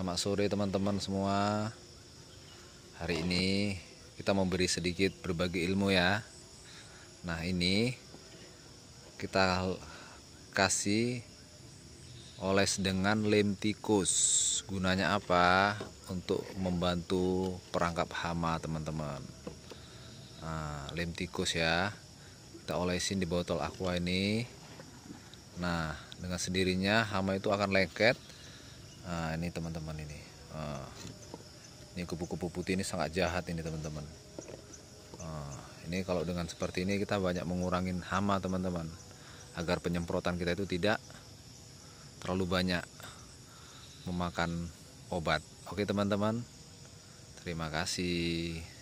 Selamat sore teman-teman semua. Hari ini kita memberi sedikit berbagi ilmu ya. Nah, ini kita kasih oles dengan lem tikus. Gunanya apa? Untuk membantu perangkap hama, teman-teman. Nah, lem tikus ya. Kita olesin di botol aqua ini. Nah, dengan sendirinya hama itu akan lengket nah ini teman-teman ini nah, ini kupu-kupu putih ini sangat jahat ini teman-teman nah, ini kalau dengan seperti ini kita banyak mengurangi hama teman-teman agar penyemprotan kita itu tidak terlalu banyak memakan obat oke teman-teman terima kasih